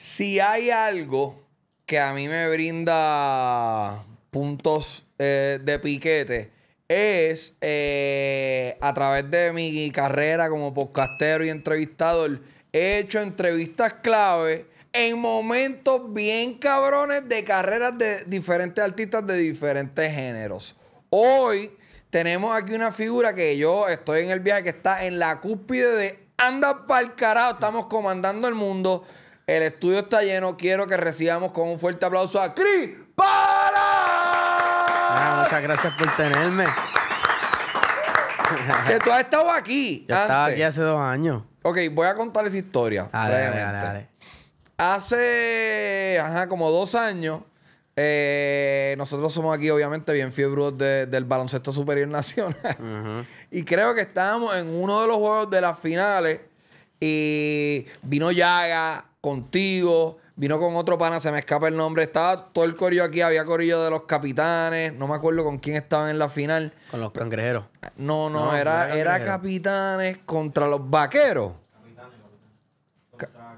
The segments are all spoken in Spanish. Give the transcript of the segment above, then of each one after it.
Si hay algo que a mí me brinda puntos eh, de piquete, es eh, a través de mi carrera como podcastero y entrevistador, he hecho entrevistas clave en momentos bien cabrones de carreras de diferentes artistas de diferentes géneros. Hoy tenemos aquí una figura que yo estoy en el viaje que está en la cúspide de anda pa'l carajo, estamos comandando el mundo. El estudio está lleno. Quiero que recibamos con un fuerte aplauso a Cris Para. Ah, muchas gracias por tenerme. que tú has estado aquí. Yo estaba aquí hace dos años. Ok, voy a contarles esa historia. Dale, dale, dale, Hace como dos años, eh, nosotros somos aquí, obviamente, bien fiebros del baloncesto superior nacional. Y creo que estábamos en uno de los juegos de las finales. Y vino Yaga, contigo, vino con otro pana, se me escapa el nombre. Estaba todo el corillo aquí, había corillo de los capitanes, no me acuerdo con quién estaban en la final. Con los cangrejeros. No, no, era, era, capitanes contra los vaqueros. Capitanes,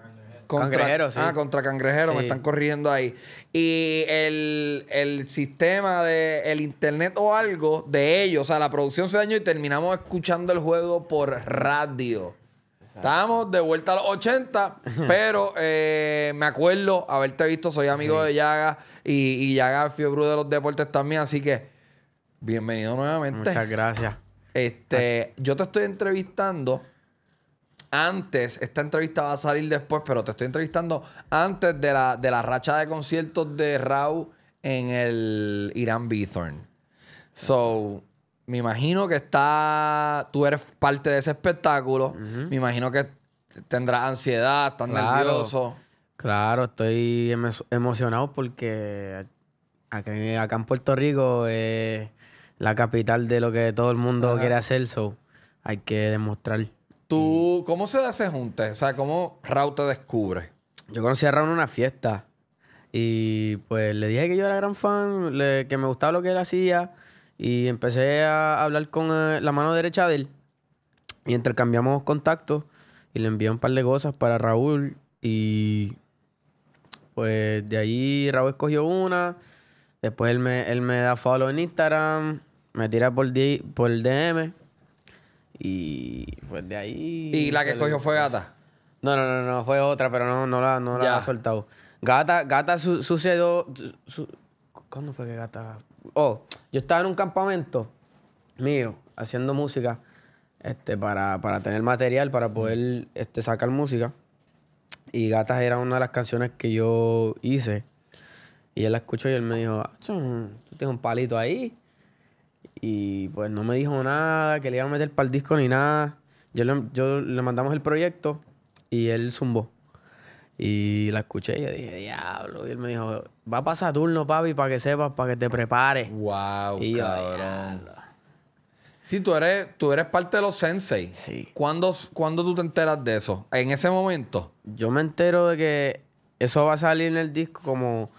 Contra, cangrejeros, Ah, contra cangrejeros, me están corriendo ahí. Y el, el, sistema de el internet o algo de ellos, o sea, la producción se dañó y terminamos escuchando el juego por radio. Estamos de vuelta a los 80, pero eh, me acuerdo haberte visto, soy amigo de Yaga y, Yaga fio fiebre de los deportes también, así que bienvenido nuevamente. Muchas gracias. Este, yo te estoy entrevistando antes, esta entrevista va a salir después, pero te estoy entrevistando antes de la, de la racha de conciertos de Raúl en el Irán Bithorn. So, me imagino que está. Tú eres parte de ese espectáculo. Me imagino que tendrás ansiedad, estás nervioso. Claro, estoy emocionado porque acá, en Puerto Rico es la capital de lo que todo el mundo quiere hacer, so hay que demostrar. ¿Tú cómo se hace ese O sea, ¿cómo Raúl te descubre? Yo conocí a Raúl en una fiesta y pues le dije que yo era gran fan, que me gustaba lo que él hacía. Y empecé a hablar con eh, la mano derecha de él. Y intercambiamos contactos y le envié un par de cosas para Raúl. Y pues de ahí Raúl escogió una. Después él me, da follow en Instagram. Me tira por, por DM. Y pues de ahí. ¿Y la que escogió fue Gata? No, no, no, no, fue otra, pero no, no la, no la ha soltado. Gata, Gata su, sucedió. ¿Cuándo fue que Gata oh, yo estaba en un campamento mío haciendo música este, para, tener material, para poder este, sacar música. Y Gatas era una de las canciones que yo hice. Y él la escuchó y él me dijo, tú tienes un palito ahí. Y pues no me dijo nada, que le iba a meter para el disco ni nada. Yo le, yo le mandamos el proyecto y él zumbó. Y la escuché y yo dije, diablo. Y él me dijo, va a pasar turno papi, para que sepas, para que te prepares. Wow, cabrón. Sí, tú eres, tú eres parte de los sensei. Sí. ¿Cuándo, ¿Cuándo, tú te enteras de eso? ¿En ese momento? Yo me entero de que eso va a salir en el disco como,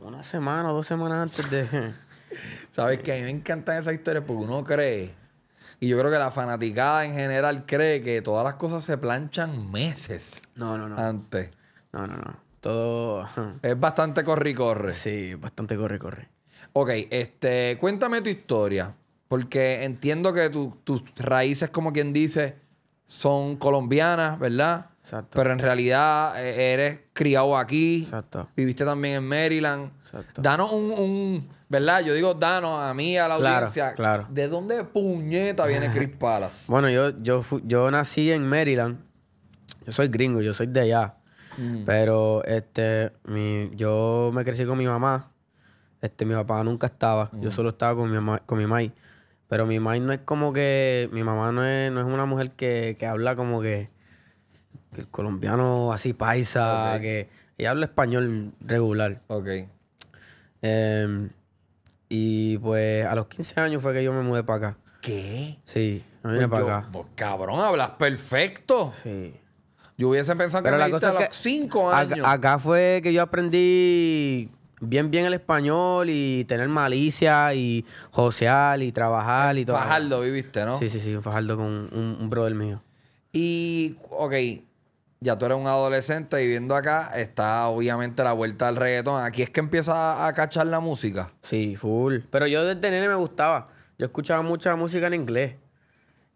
una semana o dos semanas antes de... Sabes que a mí me encanta esa historia porque uno cree y yo creo que la fanaticada en general cree que todas las cosas se planchan meses. No, Antes. No, no, no. Todo. Es bastante corre y corre. Sí, bastante corre y corre. Ok, este, cuéntame tu historia. Porque entiendo que tus raíces, como quien dice, son colombianas, ¿verdad? Exacto. Pero en realidad eh, eres criado aquí. Exacto. Viviste también en Maryland. Exacto. Danos un ¿verdad? Yo digo, danos a mí, a la audiencia. Claro. ¿De dónde puñeta viene Chris Palace? bueno, yo, yo, yo nací en Maryland. Yo soy gringo, yo soy de allá. Mm. Pero este, yo me crecí con mi mamá. Este, mi papá nunca estaba. Yo mm. solo estaba con mi mamá, con mi mai. Pero mi mai no es como que. Mi mamá no es, no es una mujer que, habla como que. El colombiano así paisa. Que, ella habla español regular. Ok. Eh, y pues a los 15 años fue que yo me mudé para acá. ¿Qué? Sí, me vine pues para acá. Pues, cabrón, hablas perfecto. Sí. Yo hubiese pensado que me a los 5 años. Acá, fue que yo aprendí bien bien el español y tener malicia y josear y trabajar y todo. Fajardo viviste, ¿no? Sí, sí, sí, Fajardo con un, un brother mío. Y, ok, ya tú eres un adolescente y viviendo acá, está obviamente la vuelta al reggaetón. Aquí es que empieza a cachar la música. Sí, full. Pero yo desde nene me gustaba. Yo escuchaba mucha música en inglés.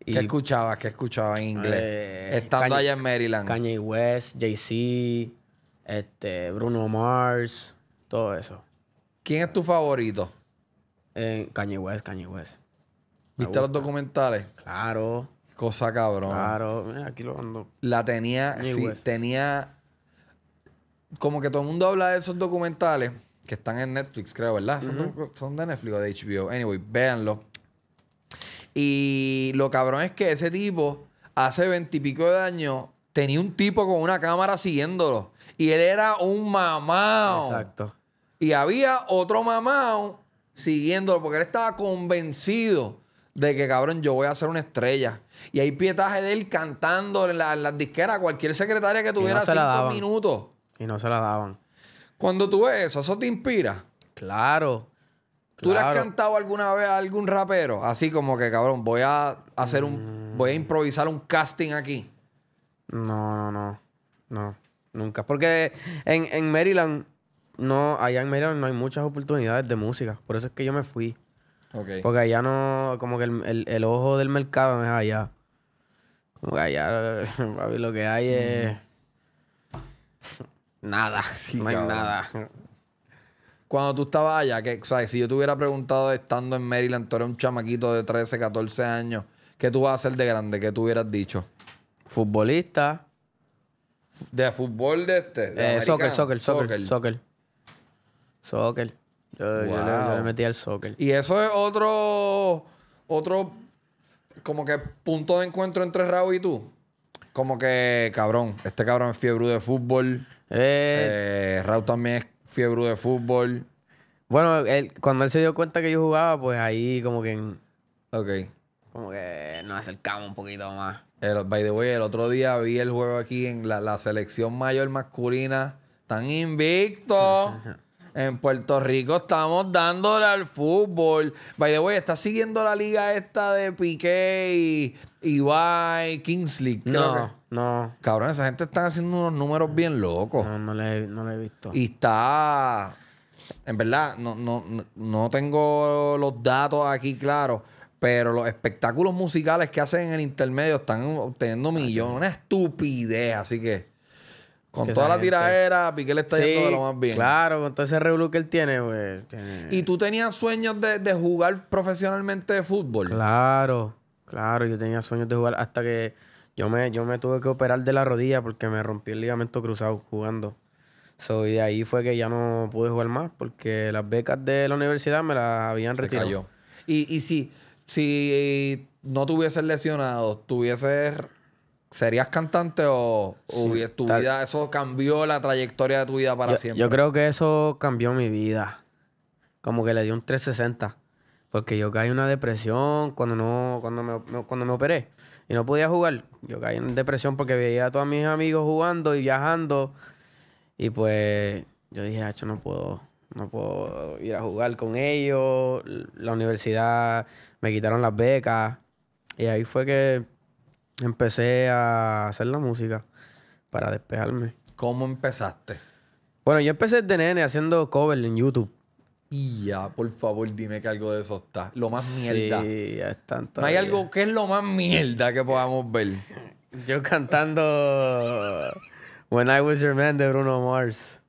¿Qué escuchabas? ¿Qué escuchabas en inglés? Eh, Estando allá en Maryland. Kanye West, Jay-Z, este, Bruno Mars, todo eso. ¿Quién es tu favorito? en eh, Kanye West, Kanye West. ¿Viste los documentales? Claro. Cosa cabrón. Claro, mira, aquí lo ando. La tenía, sí, tenía. Como que todo el mundo habla de esos documentales que están en Netflix, creo, ¿verdad? Son, de Netflix o de HBO. Anyway, véanlo. Y lo cabrón es que ese tipo, hace veintipico de años, tenía un tipo con una cámara siguiéndolo. Y él era un mamao. Exacto. Y había otro mamao siguiéndolo porque él estaba convencido de que cabrón, yo voy a hacer una estrella. Y hay pietaje de él cantando en las disqueras a cualquier secretaria que tuviera cinco minutos. Y no se la daban. Cuando tú ves eso, ¿eso te inspira? Claro. ¿Tú le has cantado alguna vez a algún rapero? Así como que, cabrón, voy a hacer un. Mm. Voy a improvisar un casting aquí. No, no, no. No. Nunca. Porque en, en Maryland, no, allá en Maryland no hay muchas oportunidades de música. Por eso es que yo me fui. Porque allá no, como que el, ojo del mercado me es allá. Como allá, lo que hay es. Mm. Nada. no hay nada. Cuando tú estabas allá, que, si yo te hubiera preguntado estando en Maryland, tú eres un chamaquito de 13, 14 años, ¿qué tú vas a hacer de grande? ¿Qué tú hubieras dicho? Futbolista. ¿De fútbol de este? Eh, soccer, soccer, soccer, soccer. Soccer. Yo, metí al soccer. Y eso es otro, otro como que punto de encuentro entre Raúl y tú. Como que, cabrón, este cabrón es fiebre de fútbol. Eh, eh también es fiebre de fútbol. Bueno, cuando él se dio cuenta que yo jugaba, pues ahí como que... ok. Como que nos acercamos un poquito más. by the way, el otro día vi el juego aquí en la, selección mayor masculina. Tan invicto. En Puerto Rico estamos dándole al fútbol. By the way, ¿estás siguiendo la liga esta de Piqué y Ibai, Kingsley? No, no. Cabrón, esa gente está haciendo unos números bien locos. No, no le, he visto. Y está... En verdad, no, no, no tengo los datos aquí claros, pero los espectáculos musicales que hacen en el intermedio están obteniendo ah, millones. Una estupidez, así que... Con toda la tiradera, Piqué le está yendo de lo más bien. Claro, con todo ese revuelo que él tiene, güey. Pues, ¿Y tú tenías sueños de, jugar profesionalmente de fútbol? Claro, claro, yo tenía sueños de jugar hasta que yo me, yo me tuve que operar de la rodilla porque me rompí el ligamento cruzado jugando. So, y de ahí fue que ya no pude jugar más porque las becas de la universidad me las habían retirado. Y, y si, si no tuviese hubieses lesionado, tuvieses ¿Serías cantante o, tu eso cambió la trayectoria de tu vida para siempre? Yo creo que eso cambió mi vida. Como que le dio un 360. Porque yo caí en una depresión cuando no, cuando me, cuando me operé y no podía jugar. Yo caí en depresión porque veía a todos mis amigos jugando y viajando. Y pues yo dije, hacho no puedo, no puedo ir a jugar con ellos. La universidad me quitaron las becas. Y ahí fue que empecé a hacer la música para despejarme. ¿Cómo empezaste? Bueno, yo empecé de nene haciendo cover en YouTube. Y ya, por favor, dime que algo de eso está. Lo más mierda. Sí, ya hay algo que es lo más mierda que podamos ver. Yo cantando When I Was Your Man de Bruno Mars.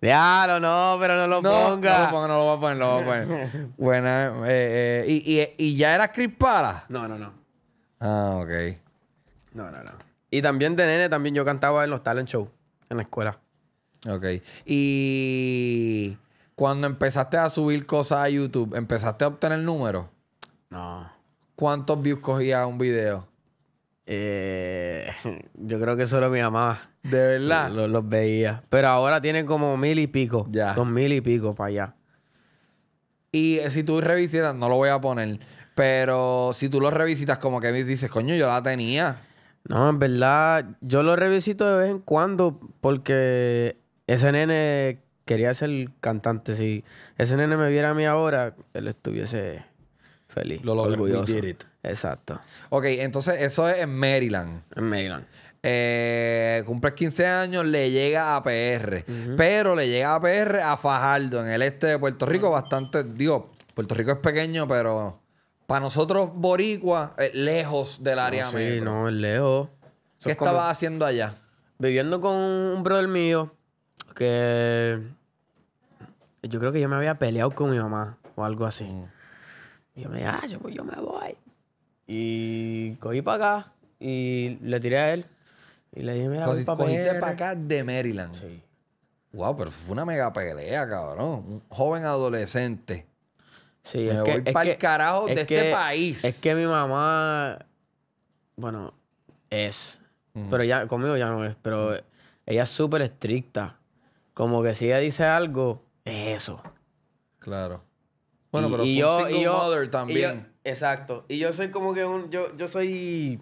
Diablo, no, pero no lo ponga. No lo ponga, no lo voy a poner, no lo voy a poner. bueno, eh, eh, y, ya era Chris No, no, no. Ah, ok. No, no, no. Y también de nene, también yo cantaba en los talent shows, en la escuela. Ok. Y cuando empezaste a subir cosas a YouTube, ¿empezaste a obtener números? No. ¿Cuántos views cogía un video? Eh, yo creo que solo mi mamá. ¿De verdad? Los, veía. Pero ahora tiene como mil y pico. Ya. Dos mil y pico para allá. Y eh, si tú revisitas, no lo voy a poner, pero si tú lo revisitas, como que me dices, coño, yo la tenía. No, en verdad, yo lo revisito de vez en cuando porque ese nene quería ser cantante. Si ese nene me viera a mí ahora, él estuviese feliz. Lo Orgulloso. Exacto. Ok, entonces eso es en Maryland. En Maryland. Eh, cumple 15 años, le llega a PR. Pero le llega a PR a Fajardo, en el este de Puerto Rico, bastante. Digo, Puerto Rico es pequeño, pero para nosotros, boricua, eh, lejos del área Sí, no, es lejos. ¿Qué estabas haciendo allá? Viviendo con un brother mío que yo creo que yo me había peleado con mi mamá o algo así. Mm. Y yo me dije, ah, pues yo, me voy. Y cogí para acá y le tiré a él. Y le dije, mira, voy Cogiste para acá de Maryland. Sí. Wow, pero fue una mega pelea, cabrón. Un joven adolescente Sí, es voy para el carajo de este país. Es que mi mamá, bueno, es. Mm. Pero ya, conmigo ya no es. Pero mm. ella es súper estricta. Como que si ella dice algo, es eso. Claro. Bueno, pero yo, y yo, mother también. exacto. Y yo soy como que un. Yo, yo soy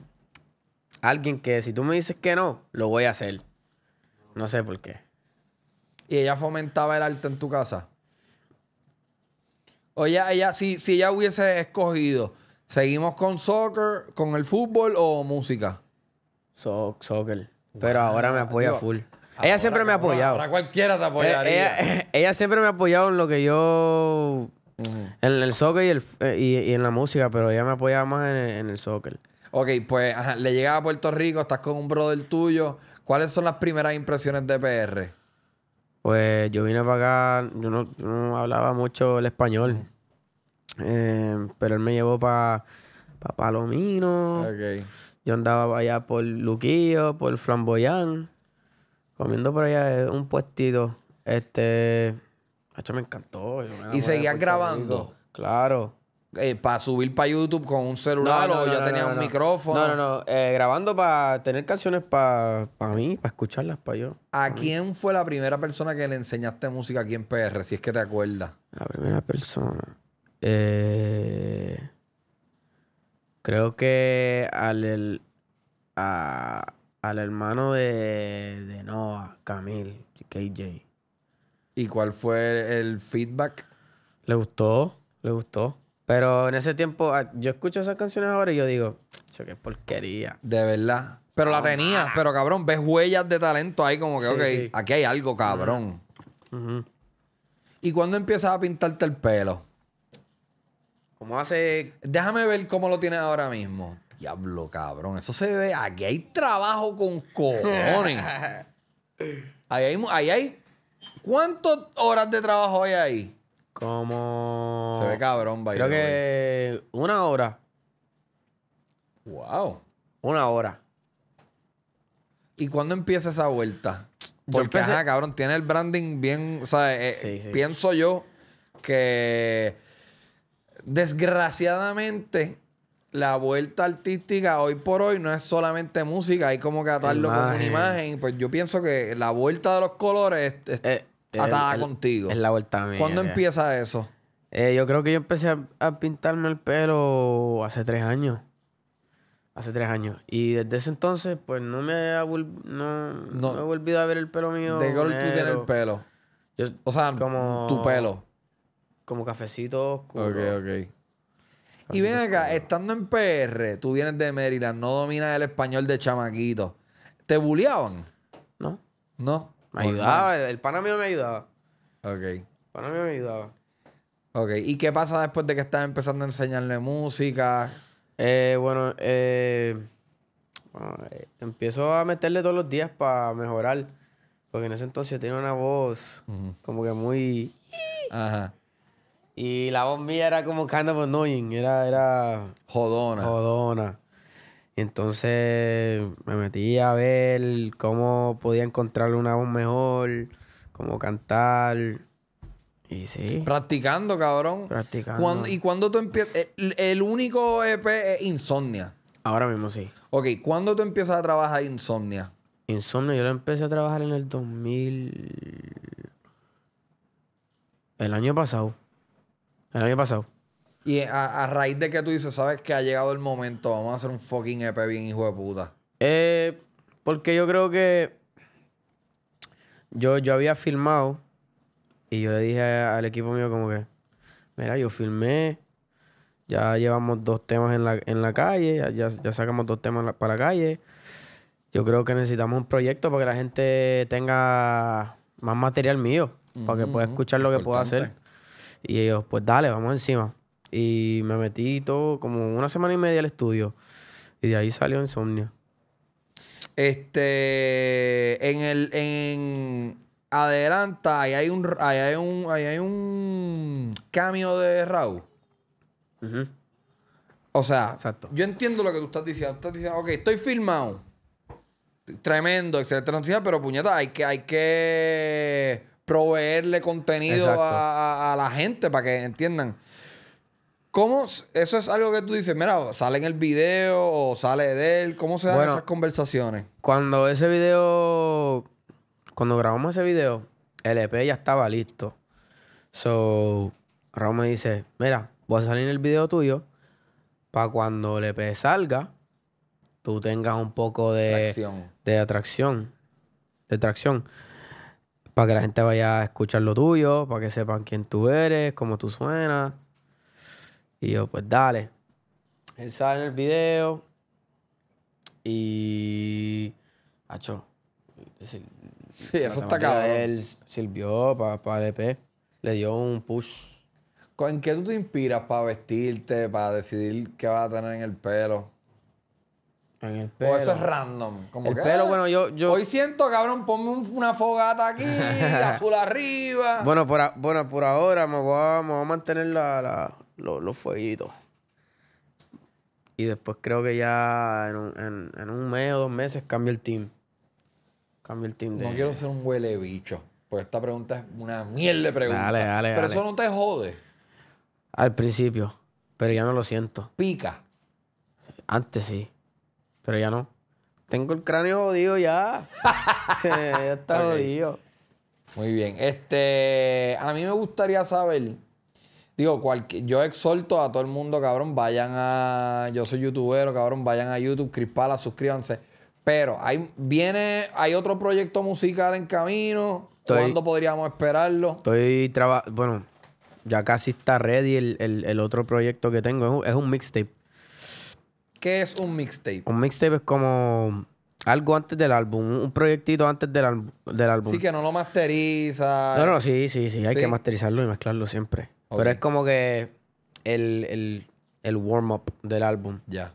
alguien que si tú me dices que no, lo voy a hacer. No sé por qué. ¿Y ella fomentaba el arte en tu casa? O ella, si, ella hubiese escogido, ¿seguimos con soccer, con el fútbol o música? soccer. Pero ahora me apoya full. Ah, ella siempre me ha apoyado. Ahora cualquiera te eh, apoyaría. ella, siempre me ha apoyado en lo que yo. En el soccer eh, y, en la música, pero ella me apoyaba más en el, soccer. Ok, pues le llegas a Puerto Rico, estás con un brother tuyo. ¿Cuáles son las primeras impresiones de PR? Pues yo vine para acá, yo no, yo no hablaba mucho el español. Eh, pero él me llevó para Palomino. Yo andaba allá por Luquillo, por Flamboyán, comiendo por allá eh, un puestito. Este. Esto me encantó. ¿Y seguía grabando? Claro. Eh, para subir para YouTube con un celular o ya tenía un micrófono. No, no, no. grabando para tener canciones para mí, para escucharlas para yo. ¿A quién fue la primera persona que le enseñaste música aquí en PR, si es que te acuerdas? La primera persona. Eh, creo que al, al hermano de, de Noah, Camil, KJ. ¿Y cuál fue el feedback? Le gustó, le gustó. Pero en ese tiempo, ah, yo escucho esas canciones ahora y yo digo, eso qué porquería. De verdad. Pero la tenía, pero cabrón, ves huellas de talento ahí como que, ok, aquí hay algo, cabrón. ¿Y cuándo empiezas a pintarte el pelo? hace. Déjame ver cómo lo tiene ahora mismo. Diablo, cabrón. Eso se ve. Aquí hay trabajo con cojones. ahí, hay, ahí ¿Cuántas horas de trabajo hay ahí? Como. Se ve cabrón, vaya. Creo que. Una hora. Wow. Una hora. ¿Y cuándo empieza esa vuelta? Porque, cabrón, tiene el branding bien. O sea, eh, pienso yo que desgraciadamente, la vuelta artística hoy por hoy no es solamente música, hay como que atarlo con una imagen. Pues yo pienso que la vuelta de los colores está eh, eh, atada contigo. Es la vuelta mía. ¿Cuándo empieza eso? Eh, yo creo que yo empecé a, pintarme el pelo hace tres años. Hace tres años. Y desde ese entonces, pues no me he, no, no. a ver el pelo mío. ¿De qué color tú tienes el pelo? o sea, tu pelo. Como cafecitos. oscuro. Ok, ok. y ven acá, estando en PR, tú vienes de Maryland, no dominas el español de chamaquito. ¿Te bulleaban? No. ¿No? Me ayudaba, el, pana mío me ayudaba. Ok. El pana mío me ayudaba. Ok, ¿y qué pasa después de que estás empezando a enseñarle música? Eh, bueno, eh, eh empiezo a meterle todos los días para mejorar. Porque en ese entonces tiene una voz como que muy... Ajá. Y la voz mía era como kind of annoying, era, era jodona. Jodona. Entonces me metí a ver cómo podía encontrarle una voz mejor, cómo cantar. Y sí. Practicando, cabrón. Practicando. ¿Y cuándo tú empiezas? El, eh, el, único EP es Insomnia. Ahora mismo sí. Ok, ¿cuándo tú empiezas a trabajar Insomnia? Insomnia, yo lo empecé a trabajar en el 2000. El año pasado. El año pasado. Y a, raíz de que tú dices, sabes que ha llegado el momento, vamos a hacer un fucking EP bien hijo de puta. Eh, porque yo creo que yo, yo había filmado y yo le dije al equipo mío como que, mira, yo filmé, ya llevamos dos temas en la, calle, ya, sacamos dos temas para la calle. Yo creo que necesitamos un proyecto para que la gente tenga más material mío, para que pueda escuchar lo que pueda hacer. Y ellos, pues dale, vamos encima. Y me metí todo como una semana y media al estudio. Y de ahí salió Insomnio. Este, en el, en Adelanta, ahí hay un, ahí hay un, ahí hay un cambio de Raúl. O sea, yo entiendo lo que tú estás diciendo. estás diciendo, ok, estoy filmado. Tremendo, excelente noticia, pero puñeta, hay que, hay que proveerle contenido a, la gente para que entiendan. ¿Cómo? Eso es algo que tú dices, mira, sale en el video o sale de él. ¿Cómo se dan esas conversaciones? Cuando ese video, cuando grabamos ese video, el EP ya estaba listo. So, Raúl me dice, mira, voy a salir en el video tuyo para cuando el EP salga, tú tengas un poco de, de atracción. De atracción para que la gente vaya a escuchar lo tuyo, para que sepan quién tú eres, cómo tú suenas. Y yo, pues dale. Él sale en el video y... Hacho. Sí, eso está acabado. Él sirvió para el EP. Le dio un push. ¿Con qué tú te inspiras para vestirte, para decidir qué vas a tener en el pelo? O eso es random. Como ah, bueno, yo, yo. Hoy siento, cabrón, ponme una fogata aquí, azul arriba. Bueno, por, bueno, por ahora me voy a, mantener los, fueguitos. Y después creo que ya en un, en, mes o dos meses cambio el team. Cambio el team. No quiero ser un huele bicho. Pues esta pregunta es una mierda de pregunta. Pero eso no te jode. Al principio. Pero ya no lo siento. Pica. Antes sí. Pero ya no. Tengo el cráneo jodido ya. ya está jodido. Muy bien. Este, a mí me gustaría saber. Digo, yo exhorto a todo el mundo, cabrón, vayan a. Yo soy youtubero, cabrón, vayan a YouTube, Crispala, suscríbanse. Pero hay, viene, hay otro proyecto musical en camino. ¿Cuándo podríamos esperarlo? Estoy trabajando. Bueno, ya casi está ready el, el, otro proyecto que tengo. es un mixtape. ¿Qué es un mixtape? Un mixtape es como algo antes del álbum, un proyectito antes del, álbum. Sí, que no lo masteriza. No, no, sí, sí, sí. Hay que masterizarlo y mezclarlo siempre. Pero es como que el, warm-up del álbum. Ya.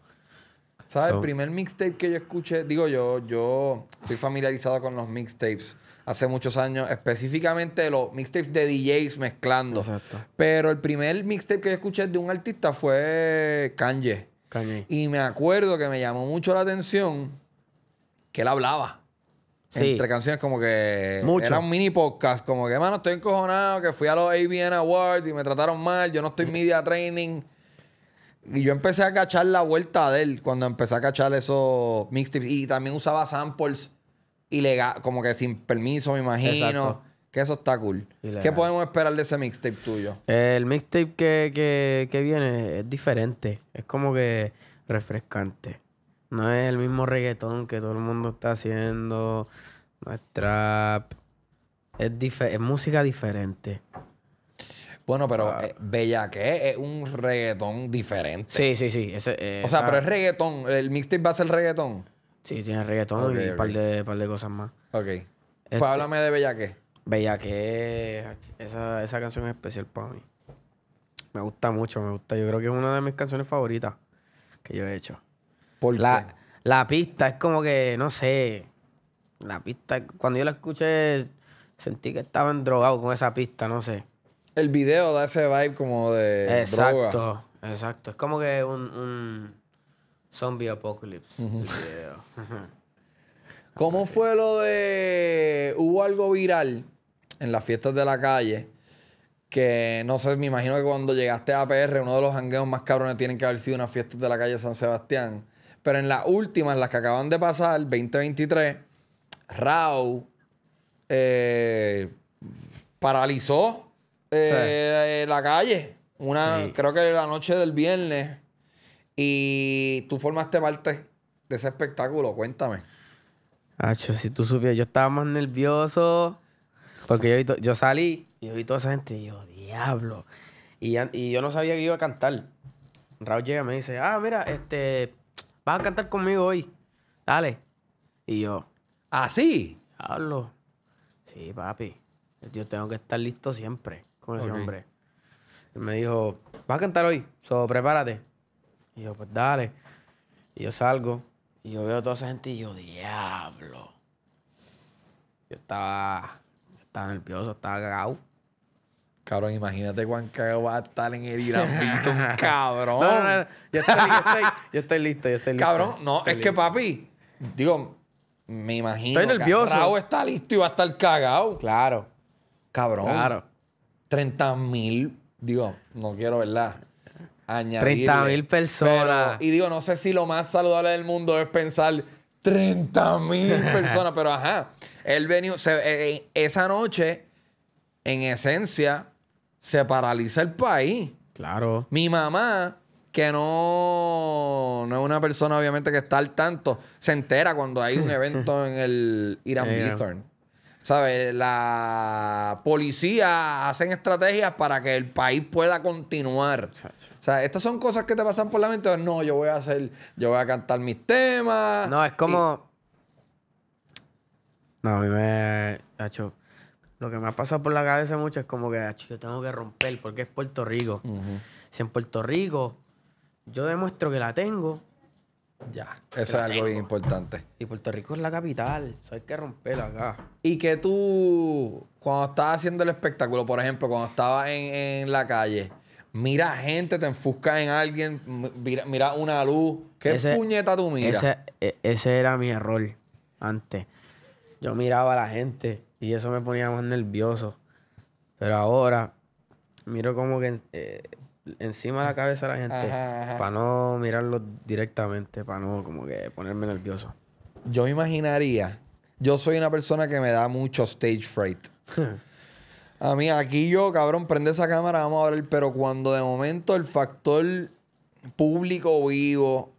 ¿Sabes? El primer mixtape que yo escuché, digo yo, yo estoy familiarizado con los mixtapes hace muchos años, específicamente los mixtapes de DJs mezclando. Pero el primer mixtape que yo escuché de un artista fue Kanye. Y me acuerdo que me llamó mucho la atención que él hablaba. Entre canciones como que... Era un mini podcast. Como que, mano, estoy encojonado, que fui a los ABN Awards y me trataron mal, yo no estoy media training. Y yo empecé a cachar la vuelta de él cuando empecé a cachar esos mixtapes. Y también usaba samples ilegal, como que sin permiso, me imagino. Exacto. Que eso está cool. ¿Qué podemos esperar de ese mixtape tuyo? El mixtape que, viene es diferente. Es como que refrescante. No es el mismo reggaetón que todo el mundo está haciendo. No es trap. Es, música diferente. Bueno, pero ah. eh, Bellaque es un reggaetón diferente. Sí, sí, sí. Eh, o sea, pero es reggaetón. ¿El mixtape va a ser reggaetón? Sí, tiene reggaetón y un par, de, de cosas más. Ok. Pues este háblame de Bellaque. Veía que esa, canción es especial para mí. Me gusta mucho, me gusta. Yo creo que es una de mis canciones favoritas que yo he hecho. ¿Por la, la pista es como que, no sé. La pista, cuando yo la escuché, sentí que estaba drogado con esa pista, no sé. El video da ese vibe como de. Exacto, exacto. Es como que un, un zombie apocalypse. ¿Cómo fue lo de. Hubo algo viral en las fiestas de la calle, que no sé, me imagino que cuando llegaste a PR, uno de los jangueos más cabrones tienen que haber sido unas fiestas de la calle San Sebastián. Pero en las últimas, las que acaban de pasar, 2023, Rao eh, paralizó eh, la calle. Una, Creo que la noche del viernes. Y tú formaste parte de ese espectáculo. Cuéntame. Acho, si tú supieras, yo estaba más nervioso porque yo, salí y yo vi toda esa gente y yo, diablo. Y, yo no sabía que iba a cantar. Raúl llega y me dice, ah, mira, este, vas a cantar conmigo hoy. Dale. Y yo, ¿ah, sí? Diablo. Sí, papi. Yo tengo que estar listo siempre con ese hombre. me dijo, vas a cantar hoy, so prepárate. Y yo, pues dale. Y yo salgo y yo veo a toda esa gente y yo, diablo. Yo estaba estaba nervioso, estaba cagado. Cabrón, imagínate cuán cagado va a estar en el Irán un cabrón. Yo, estoy, listo, yo estoy listo. Cabrón, no, es que papi, digo, me imagino. Estoy nervioso. Que está listo y va a estar cagado. Claro. Cabrón. Claro. 30 mil, digo, no quiero, ¿verdad? añadir 30 mil personas. y digo, no sé si lo más saludable del mundo es pensar 30 mil personas, pero ajá. Él venía, eh, eh, esa noche, en esencia, se paraliza el país. Claro. Mi mamá, que no, no es una persona obviamente que está al tanto, se entera cuando hay un evento en el Irán ¿sabes? La policía hacen estrategias para que el país pueda continuar. O sea, estas son cosas que te pasan por la mente. No, yo voy a hacer, yo voy a cantar mis temas. No, es como. No, a mí me. lo que me ha pasado por la cabeza mucho es como que, yo tengo que romper porque es Puerto Rico. Si en Puerto Rico yo demuestro que la tengo, ya, eso es algo bien importante. Y Puerto Rico es la capital, eso hay que romperlo acá. Y que tú, cuando estás haciendo el espectáculo, por ejemplo, cuando estabas en, la calle, mira gente, te enfuscas en alguien, mira, una luz. ¿Qué puñeta tú miras? E, ese, era mi error antes. Yo miraba a la gente y eso me ponía más nervioso. Pero ahora, miro como que eh, encima de la cabeza de la gente para no mirarlo directamente, para no como que ponerme nervioso. Yo me imaginaría, yo soy una persona que me da mucho stage fright. a mí aquí yo, cabrón, prende esa cámara, vamos a ver, pero cuando de momento el factor público vivo,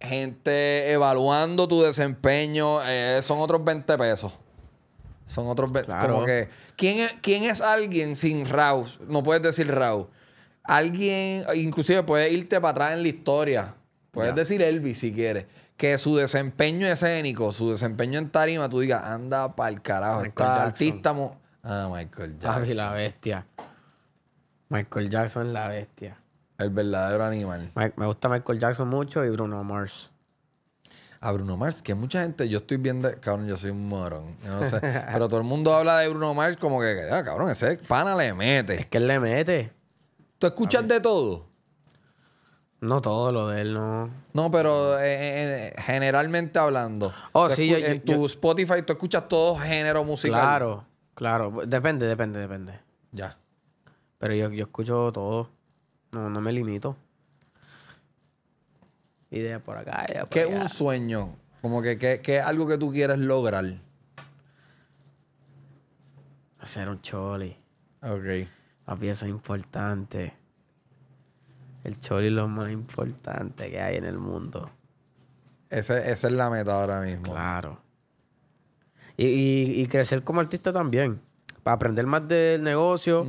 gente evaluando tu desempeño, eh, son otros 20 pesos. Son otros 20 como que ¿quién es, ¿quién es alguien sin Raus? No puedes decir Raus alguien, inclusive puede irte para atrás en la historia. Puedes decir Elvis si quieres. Que su desempeño escénico, su desempeño en tarima, tú digas, anda para el carajo. artista. Ah, Michael Jackson. Papi, la bestia. Michael Jackson, la bestia. El verdadero animal. Me gusta Michael Jackson mucho y Bruno Mars. A ah, Bruno Mars, que mucha gente, yo estoy viendo, cabrón, yo soy un morón. pero todo el mundo habla de Bruno Mars como que, ah, cabrón, ese pana le mete. Es que él le mete. ¿Tú escuchas de todo? No todo lo de él, no. No, pero eh, eh, eh, generalmente hablando. Oh, sí, En tu Spotify tú escuchas todo género musical. Claro, claro. Depende, depende, depende. Ya. Pero yo, yo escucho todo. No, no me limito. Idea por acá, ¿Qué es un sueño? Como que, que, es algo que tú quieres lograr. Hacer un choli. Ok. La pieza importante. El choli es lo más importante que hay en el mundo. esa es la meta ahora mismo. Claro. Y, crecer como artista también. Para aprender más del negocio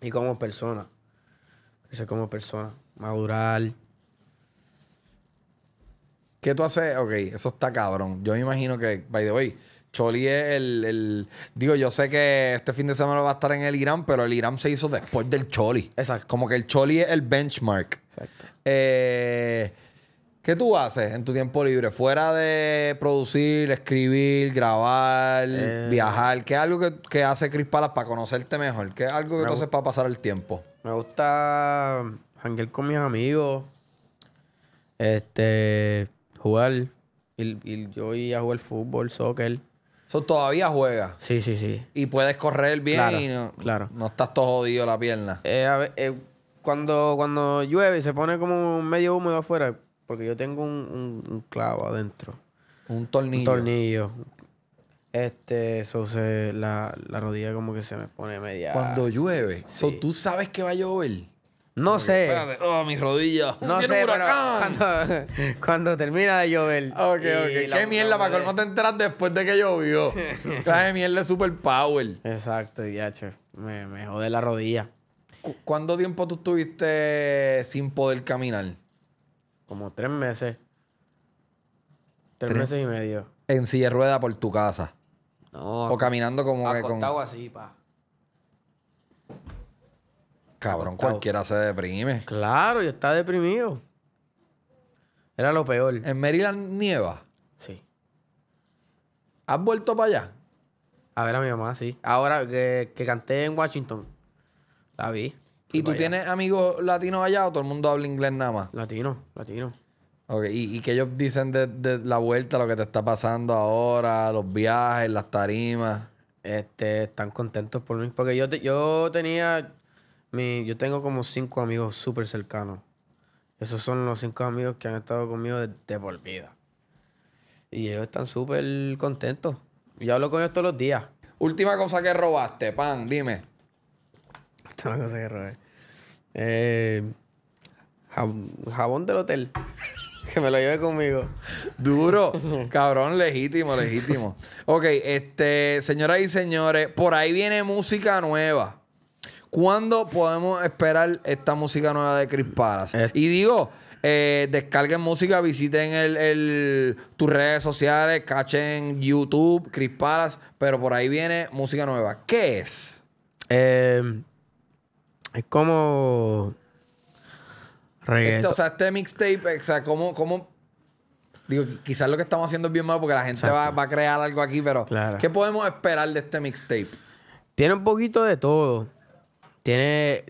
y como persona. Crecer como persona. Madurar. ¿Qué tú haces? Ok, eso está cabrón. Yo me imagino que, by the way, Choli es el, Digo, yo sé que este fin de semana va a estar en el Irán, pero el Irán se hizo después del Choli. Exacto. Como que el Choli es el benchmark. Exacto. Eh, ¿Qué tú haces en tu tiempo libre? Fuera de producir, escribir, grabar, eh. viajar. ¿Qué es algo que, hace Cris Palas para conocerte mejor? ¿Qué es algo que tú haces para pasar el tiempo? Me gusta hangar con mis amigos. Este. Jugar. Y, y yo iba a jugar fútbol, soccer. Eso todavía juega. Sí, sí, sí. Y puedes correr bien claro, y no, no estás todo jodido la pierna. Eh, a ver, eh, cuando, cuando llueve se pone como medio húmedo afuera, porque yo tengo un, clavo adentro. Un tornillo. Un tornillo. Este, eso se, la, rodilla como que se me pone media. Cuando llueve. tú sabes que va a llover. No sé. Espérate. Oh, mis rodillas. No sé, pero cuando, cuando, termina de llover. Ah, ok, ok. Qué mierda, para no te enteras después de que llovió. Clase de mierda super power. Exacto, ya, che. Me, me jode la rodilla. ¿Cuánto tiempo tú estuviste sin poder caminar? Como tres meses. Tres, meses y medio. En silla de rueda por tu casa. No. O caminando como que con... así, pa. Cabrón, cualquiera se deprime. Claro, yo estaba deprimido. Era lo peor. ¿En Maryland nieva? Sí. ¿Has vuelto para allá? A ver a mi mamá, sí. Ahora que, canté en Washington, la vi. ¿Y tú tienes amigos latinos allá o todo el mundo habla inglés nada más? Latino, latino. Ok, ¿y, qué ellos dicen de, la vuelta, lo que te está pasando ahora, los viajes, las tarimas? Este, están contentos por mí. Porque yo, yo tenía yo tengo como cinco amigos súper cercanos. Esos son los cinco amigos que han estado conmigo de, por vida. Y ellos están súper contentos. Yo hablo con ellos todos los días. Última cosa que robaste, pan, dime. Última cosa que robé. Eh, jabón del hotel. Que me lo lleve conmigo. Duro. Cabrón, legítimo, legítimo. Ok, este, señoras y señores, por ahí viene música nueva. ¿Cuándo podemos esperar esta música nueva de Chris Paras? Eh. Y digo, eh, descarguen música, visiten tus redes sociales, cachen YouTube, Chris Paras, pero por ahí viene música nueva. ¿Qué es? Eh, es como... Este, o sea, este mixtape, o sea, ¿cómo, Digo, quizás lo que estamos haciendo es bien malo porque la gente va, a crear algo aquí, pero ¿qué podemos esperar de este mixtape? Tiene un poquito de todo. Tiene.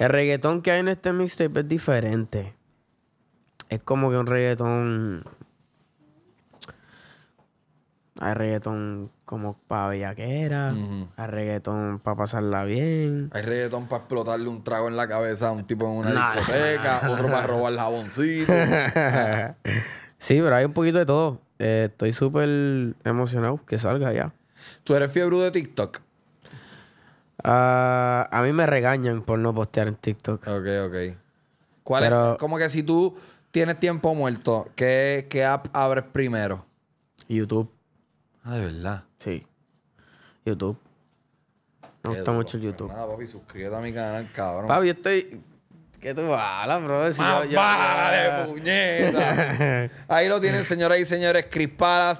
El reggaetón que hay en este mixtape es diferente. Es como que un reggaetón. Hay reggaetón como para bellaquera. Hay reggaetón para pasarla bien. Hay reggaetón para explotarle un trago en la cabeza a un tipo en una discoteca. otro para robar jaboncito. sí, pero hay un poquito de todo. Eh, estoy súper emocionado que salga ya. ¿Tú eres fiebre de TikTok? Ah, a mí me regañan por no postear en TikTok. Ok, ok. ¿Cuál es? Como que si tú tienes tiempo muerto, ¿qué, app abres primero? YouTube. Ah, de verdad. Sí. YouTube. Me gusta mucho el YouTube. Nada, papi, suscríbete a mi canal, cabrón. Papi, yo estoy. ¿Qué tú hablas, bro? Si puñeta! Ahí lo tienen, señoras y señores. Chris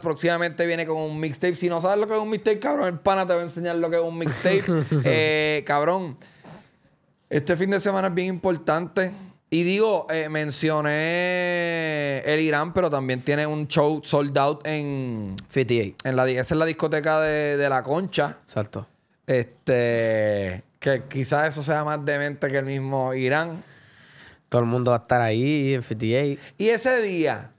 próximamente viene con un mixtape. Si no sabes lo que es un mixtape, cabrón, el pana te va a enseñar lo que es un mixtape. Eh, cabrón, este fin de semana es bien importante. Y digo, eh, mencioné el Irán, pero también tiene un show sold out en, 58. en la, esa es la discoteca de, La Concha. Exacto. Este, que quizás eso sea más demente que el mismo Irán. Todo el mundo va a estar ahí en 58. Y ese día,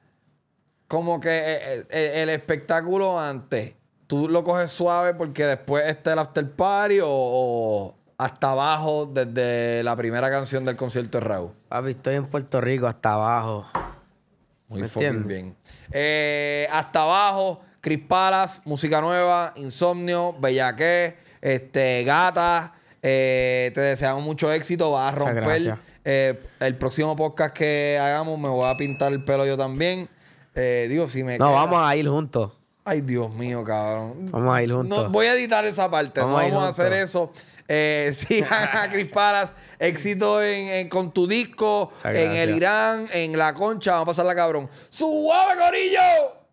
como que eh, eh, el, espectáculo antes, tú lo coges suave porque después está el after party o, hasta abajo desde la primera canción del concierto de Raúl. Papi, estoy en Puerto Rico, hasta abajo. Muy fucking bien. Eh, hasta abajo, Chris Palas, música nueva, Insomnio, Bellaque, este, Gata. te deseamos mucho éxito, vas a romper. Eh, el próximo podcast que hagamos me voy a pintar el pelo yo también. Eh, digo, si me. No, vamos a ir juntos. Ay, Dios mío, cabrón. Vamos a ir juntos. voy a editar esa parte. Vamos no a vamos a hacer eso. Eh, sí, a Éxito en, con tu disco, en el Irán, en la concha. Vamos a pasarla, cabrón. ¡Suave, gorillo!